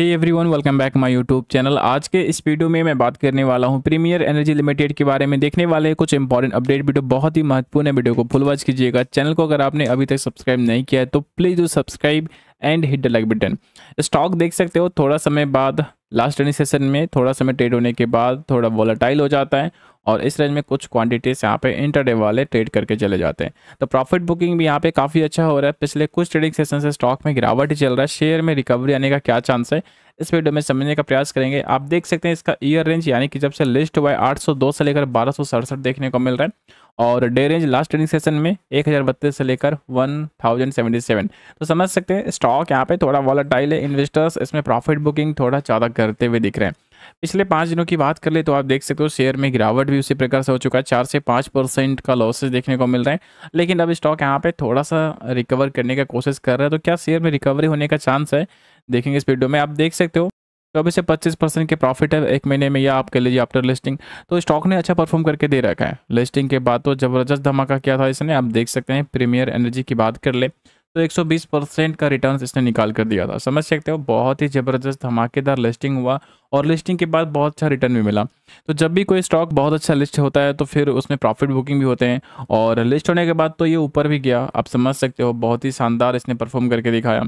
Hey everyone welcome back my YouTube channel आज के इस वीडियो में मैं बात करने वाला हूं प्रीमियर एनर्जी लिमिटेड के बारे में देखने वाले कुछ इंपॉर्टेंट अपडेट वीडियो बहुत ही महत्वपूर्ण है वीडियो को फुल वॉच कीजिएगा चैनल को अगर आपने अभी तक सब्सक्राइब नहीं किया है तो please do subscribe and hit the like button stock देख सकते हो थोड़ा समय बाद लास्ट रनिंग सेशन में थोड़ा समय ट्रेड होने के बाद थोड़ा वॉलाटाइल हो जाता है और इस रेंज में कुछ क्वांटिटीज़ यहाँ पे इंटरडे वाले ट्रेड करके चले जाते हैं तो प्रॉफिट बुकिंग भी यहाँ पे काफ़ी अच्छा हो रहा है पिछले कुछ ट्रेडिंग सेशन से स्टॉक में गिरावट ही चल रहा है शेयर में रिकवरी आने का क्या चांस है इस वीडियो में समझने का प्रयास करेंगे आप देख सकते हैं इसका ईयर रेंज यानी कि जब से लिस्ट हुआ है 802 से लेकर बारह देखने को मिल रहा है और day range last trading session में एक से लेकर वन तो समझ सकते हैं स्टॉक यहाँ पे थोड़ा वॉलेटाइल है इन्वेस्टर्स इसमें प्रॉफिट बुकिंग थोड़ा ज़्यादा करते हुए दिख रहे हैं पिछले पाँच दिनों की बात कर ले तो आप देख सकते हो शेयर में गिरावट भी उसी प्रकार से हो चुका है चार से पाँच परसेंट का लॉसेज देखने को मिल रहा है लेकिन अब स्टॉक यहाँ पे थोड़ा सा रिकवर करने का कोशिश कर रहा है तो क्या शेयर में रिकवरी होने का चांस है देखेंगे इस वीडियो में आप देख सकते हो चौबीस तो से पच्चीस परसेंट के प्रॉफिट है एक महीने में या आप कह लीजिए आफ्टर लिस्टिंग तो स्टॉक ने अच्छा परफॉर्म करके दे रखा है लिस्टिंग के बाद तो जबरदस्त धमाका किया था इसने आप देख सकते हैं प्रीमियर एनर्जी की बात कर ले तो 120 परसेंट का रिटर्न इसने निकाल कर दिया था समझ सकते हो बहुत ही ज़बरदस्त धमाकेदार लिस्टिंग हुआ और लिस्टिंग के बाद बहुत अच्छा रिटर्न भी मिला तो जब भी कोई स्टॉक बहुत अच्छा लिस्ट होता है तो फिर उसमें प्रॉफिट बुकिंग भी होते हैं और लिस्ट होने के बाद तो ये ऊपर भी गया आप समझ सकते हो बहुत ही शानदार इसने परफॉर्म करके दिखाया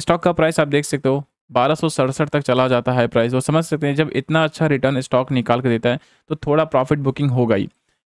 स्टॉक का प्राइस आप देख सकते हो बारह तक चला जाता है प्राइस और समझ सकते हैं जब इतना अच्छा रिटर्न स्टॉक निकाल के देता है तो थोड़ा प्रॉफिट बुकिंग होगा ही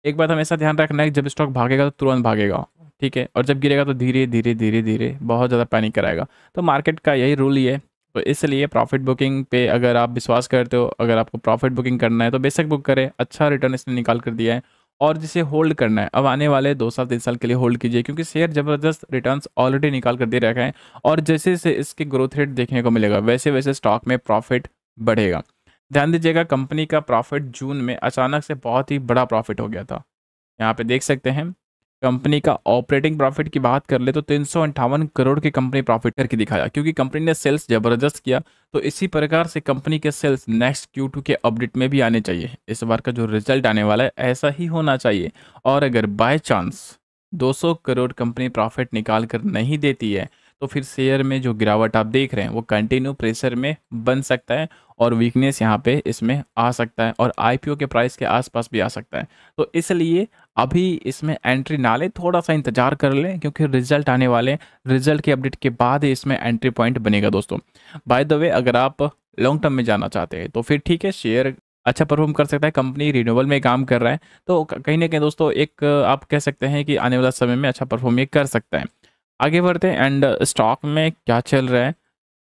एक बात हमेशा ध्यान रखना है जब स्टॉक भागेगा तो तुरंत भागेगा ठीक है और जब गिरेगा तो धीरे धीरे धीरे धीरे बहुत ज़्यादा पैनिक कराएगा तो मार्केट का यही रूल ही है तो इसलिए प्रॉफिट बुकिंग पे अगर आप विश्वास करते हो अगर आपको प्रॉफिट बुकिंग करना है तो बेशक बुक करें अच्छा रिटर्न इसने निकाल कर दिया है और जिसे होल्ड करना है अब आने वाले दो साल तीन साल के लिए होल्ड कीजिए क्योंकि शेयर ज़बरदस्त रिटर्न्स ऑलरेडी निकाल कर दे रखे हैं और जैसे जैसे इसके ग्रोथ रेट देखने को मिलेगा वैसे वैसे स्टॉक में प्रॉफिट बढ़ेगा ध्यान दीजिएगा कंपनी का प्रॉफिट जून में अचानक से बहुत ही बड़ा प्रॉफिट हो गया था यहाँ पे देख सकते हैं कंपनी का ऑपरेटिंग प्रॉफिट की बात कर ले तो तीन करोड़ के कंपनी प्रॉफिट करके दिखाया क्योंकि कंपनी ने सेल्स जबरदस्त किया तो इसी प्रकार से कंपनी के सेल्स नेक्स्ट क्यू के अपडेट में भी आने चाहिए इस बार का जो रिजल्ट आने वाला है ऐसा ही होना चाहिए और अगर by chance 200 crore company profit निकाल कर नहीं देती है तो फिर शेयर में जो गिरावट आप देख रहे हैं वो कंटिन्यू प्रेशर में बन सकता है और वीकनेस यहाँ पे इसमें आ सकता है और आईपीओ के प्राइस के आसपास भी आ सकता है तो इसलिए अभी इसमें एंट्री ना लें थोड़ा सा इंतजार कर लें क्योंकि रिजल्ट आने वाले रिजल्ट के अपडेट के बाद ही इसमें एंट्री पॉइंट बनेगा दोस्तों बाय द वे अगर आप लॉन्ग टर्म में जाना चाहते हैं तो फिर ठीक है शेयर अच्छा परफॉर्म कर सकता है कंपनी रिन्यूएबल में काम कर रहा है तो कहीं ना कहीं दोस्तों एक आप कह सकते हैं कि आने वाला समय में अच्छा परफॉर्म ये कर सकता है आगे बढ़ते हैं एंड स्टॉक uh, में क्या चल रहा है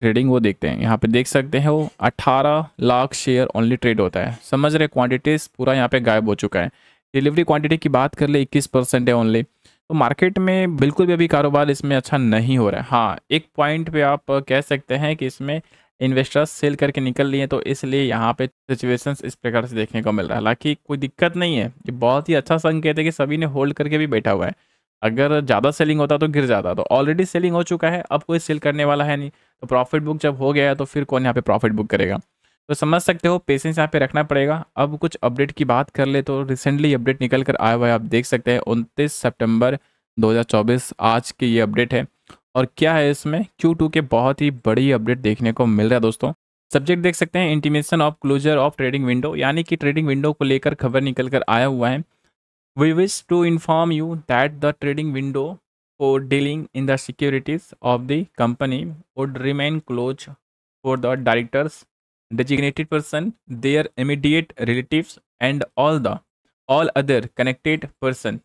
ट्रेडिंग वो देखते हैं यहाँ पे देख सकते हैं वो 18 लाख शेयर ओनली ट्रेड होता है समझ रहे क्वांटिटीज पूरा यहाँ पे गायब हो चुका है डिलीवरी क्वांटिटी की बात कर ले 21 परसेंट है ओनली तो मार्केट में बिल्कुल भी अभी कारोबार इसमें अच्छा नहीं हो रहा है हाँ एक पॉइंट पे आप कह सकते हैं कि इसमें इन्वेस्टर्स सेल करके निकल लिए तो इसलिए यहाँ पे सिचुएशन इस प्रकार से देखने को मिल रहा है हालांकि कोई दिक्कत नहीं है ये बहुत ही अच्छा संकेत है कि सभी ने होल्ड करके भी बैठा हुआ है अगर ज़्यादा सेलिंग होता तो गिर जाता तो ऑलरेडी सेलिंग हो चुका है अब कोई सेल करने वाला है नहीं तो प्रॉफिट बुक जब हो गया है तो फिर कौन यहाँ पे प्रॉफिट बुक करेगा तो समझ सकते हो पेशेंस यहाँ पे रखना पड़ेगा अब कुछ अपडेट की बात कर ले तो रिसेंटली अपडेट निकल कर आया हुआ है आप देख सकते हैं उनतीस सेप्टेम्बर दो आज की ये अपडेट है और क्या है इसमें क्यू के बहुत ही बड़ी अपडेट देखने को मिल रहा है दोस्तों सब्जेक्ट देख सकते हैं intimation of closure of trading window यानी कि ट्रेडिंग विंडो को लेकर खबर निकल कर आया हुआ है We wish to inform you that the trading window for dealing in the securities of the company would remain closed for the directors, designated person, their immediate relatives, and all the all other connected person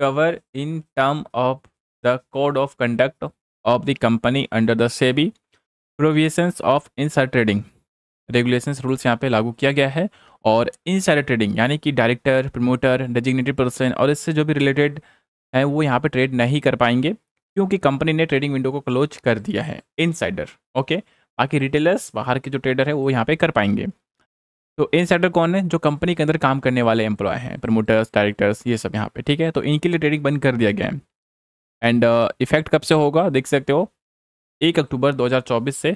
cover in term of the code of conduct of the company under the SEBI provisions of insider trading. Regulations rules यहाँ पे लागू किया गया है और insider trading यानी कि director promoter designated person और इससे जो भी रिलेटेड है वो यहाँ पे ट्रेड नहीं कर पाएंगे क्योंकि कंपनी ने ट्रेडिंग विंडो को क्लोज कर दिया है इनसाइडर ओके बाकी रिटेलर्स बाहर के जो ट्रेडर है वो यहाँ पर कर पाएंगे तो इनसाइडर कौन है जो कंपनी के अंदर काम करने वाले एम्प्लॉय हैं प्रमोटर्स डायरेक्टर्स ये सब यहाँ पे ठीक है तो इनके लिए ट्रेडिंग बंद कर दिया गया है एंड इफेक्ट uh, कब से होगा देख सकते हो एक अक्टूबर 2024 से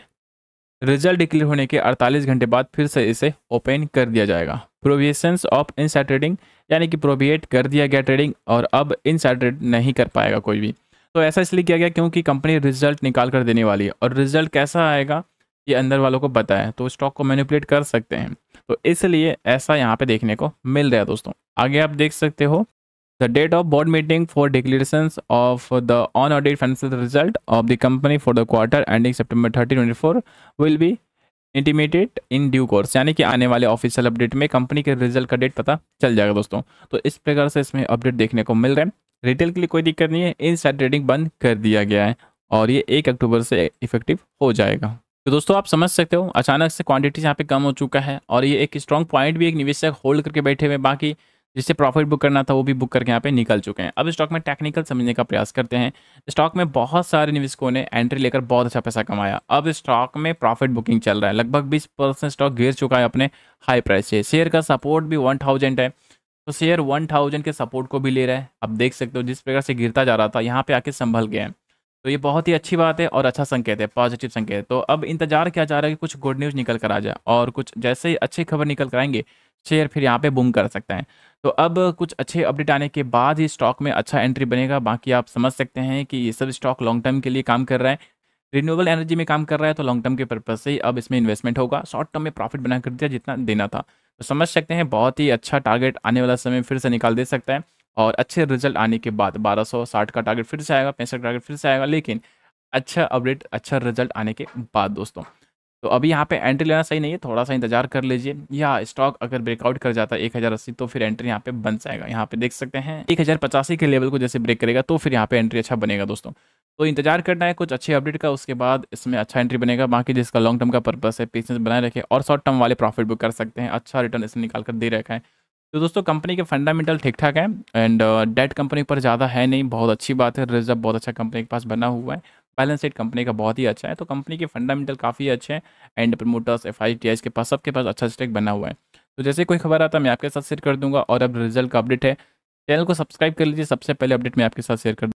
रिजल्ट डिक्लेयर होने के 48 घंटे बाद फिर से इसे ओपन कर दिया जाएगा प्रोविएशंस ऑफ इन ट्रेडिंग यानी कि प्रोविएट कर दिया गया ट्रेडिंग और अब इन ट्रेड नहीं कर पाएगा कोई भी तो ऐसा इसलिए किया गया क्योंकि कंपनी रिजल्ट निकाल कर देने वाली है और रिजल्ट कैसा आएगा ये अंदर वालों को पता है तो स्टॉक को मैनिपुलेट कर सकते हैं तो इसलिए ऐसा यहाँ पे देखने को मिल रहा है दोस्तों आगे आप देख सकते हो the date of board meeting for declarations of the unaudited financial result of the company for the quarter ending September 30, 2024 will be intimated in due course यानी कि आने वाले ऑफिशियल अपडेट में कंपनी के रिजल्ट का डेट पता चल जाएगा दोस्तों तो इस प्रकार से इसमें अपडेट देखने को मिल रहे हैं रिटेल के लिए कोई दिक्कत नहीं है इन ट्रेडिंग बंद कर दिया गया है और ये एक अक्टूबर से इफेक्टिव हो जाएगा तो दोस्तों आप समझ सकते हो अचानक से क्वान्टिटी यहाँ पे कम हो चुका है और ये एक स्ट्रॉन्ग पॉइंट भी एक निवेशक होल्ड करके बैठे हुए बाकी जिससे प्रॉफिट बुक करना था वो भी बुक करके यहाँ पे निकल चुके हैं अब स्टॉक में टेक्निकल समझने का प्रयास करते हैं स्टॉक में बहुत सारे निवेशकों ने एंट्री लेकर बहुत अच्छा पैसा कमाया अब स्टॉक में प्रॉफिट बुकिंग चल रहा है लगभग बीस परसेंट स्टॉक गिर चुका है अपने हाई प्राइस से शेयर का सपोर्ट भी वन थाउजेंड है तो शेयर वन थाउजेंड के सपोर्ट को भी ले रहा है आप देख सकते हो जिस प्रकार से गिरता जा रहा था यहाँ पे आके संभल गए हैं तो ये बहुत ही अच्छी बात है और अच्छा संकेत है पॉजिटिव संकेत तो अब इंतजार किया जा रहा है कि कुछ गुड न्यूज़ निकल कर आ जाए और कुछ जैसे ही अच्छी खबर निकल कर आएंगे शेयर फिर यहाँ पे बूम कर सकता है तो अब कुछ अच्छे अपडेट आने के बाद ही स्टॉक में अच्छा एंट्री बनेगा बाकी आप समझ सकते हैं कि ये सब स्टॉक लॉन्ग टर्म के लिए काम कर रहा है रिन्यूएबल एनर्जी में काम कर रहा है तो लॉन्ग टर्म के पर्पज से ही अब इसमें इन्वेस्टमेंट होगा शॉर्ट टर्म में प्रॉफिट बना कर दिया जितना देना था तो समझ सकते हैं बहुत ही अच्छा टारगेट आने वाला समय फिर से निकाल दे सकता है और अच्छे रिजल्ट आने के बाद बारह का टारगेट फिर से आएगा पैंसठ टारगेट फिर से आएगा लेकिन अच्छा अपडेट अच्छा रिजल्ट आने के बाद दोस्तों तो अभी यहाँ पे एंट्री लेना सही नहीं है थोड़ा सा इंतजार कर लीजिए या स्टॉक अगर ब्रेकआउट कर जाता है एक हज़ार अस्सी तो फिर एंट्री यहाँ पे बन जाएगा यहाँ पे देख सकते हैं एक हज़ार पचासी के लेवल को जैसे ब्रेक करेगा तो फिर यहाँ पे एंट्री अच्छा बनेगा दोस्तों तो इंतजार करना है कुछ अच्छे अपडेट का उसके बाद इसमें अच्छा एंट्री बनेगा बाकी जिसका लॉन्ग टर्म का पर्पस है पेशेंस बनाए रखे और शॉर्ट टर्म वाले प्रॉफिट बुक कर सकते हैं अच्छा रिटर्न इसमें निकाल कर दे रखा है तो दोस्तों कंपनी के फंडामेंटल ठीक ठाक है एंड डेट कंपनी पर ज़्यादा है नहीं बहुत अच्छी बात है रिजर्व बहुत अच्छा कंपनी के पास बना हुआ है बैलेंस शीट कंपनी का बहुत ही अच्छा है तो कंपनी के फंडामेंटल काफ़ी अच्छे हैं and promoters F I T के पास सबके पास अच्छा स्टेक बना हुआ है तो जैसे कोई खबर आता है मैं आपके साथ शेयर कर दूंगा और अब रिजल्ट का अपडेट है चैनल को सब्सक्राइब कर लीजिए सबसे पहले अपडेट मैं आपके साथ शेयर कर